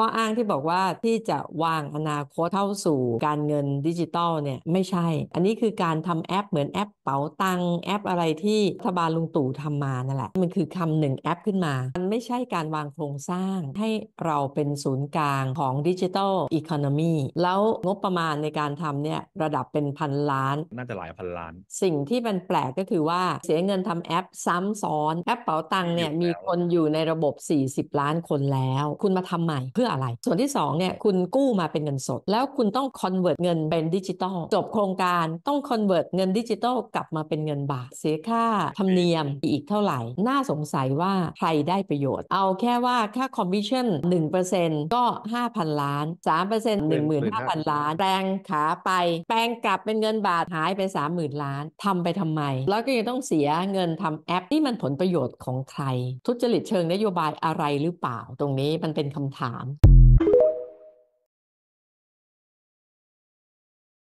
ข้ออ้างที่บอกว่าที่จะวางอนาคตเข้าสู่การเงินดิจิตอลเนี่ยไม่ใช่ อันนี้คือการทำแอปเหมือนแอปเป๋าตังแอปอะไรที่รัฐบาลลุงตู่ทำมานั่นแหละ มันคือคำหนึ่งแอปขึ้นมามันไม่ใช่การวางโครงสร้างให้เราเป็นศูนย์กลางของดิจิทัลอีโคโนมีแล้วงบประมาณในการทำเนี่ยระดับเป็นพันล้าน น่าจะหลายพันล้าน สิ่งที่มันแปลกก็คือว่าเสียเงินทำแอปซ้ำซ้อน แอปเป๋าตังเนี่ยมีคนอยู่ในระบบ 40 ล้านคนแล้ว คุณมาทำใหม่เพื่อออะไรส่วนที่2เนี่ยคุณกู้มาเป็นเงินสด แล้วคุณต้อง convert เงินเป็นดิจิตอลจบโครงการต้อง convert เงินดิจิตอลกลับมาเป็นเงินบาทเสียค่าธรรมเนียมอีกเท่าไหร่ น่าสงสัยว่าใครได้ประโยชน์ เอาแค่ว่าค่าคอมมิชชั่น1%ก็ 5,000 ล้าน 3% 15,000 ล้าน แปลงขาไป แปลงกลับเป็นเงินบาท หายไป 30,000 ล้านทำไปทำไม แล้วก็ยังต้องเสียเงินทำแอปที่มันผลประโยชน์ของใคร ทุจริตเชิงนโยบายอะไรหรือเปล่าตรงนี้มันเป็นคำถาม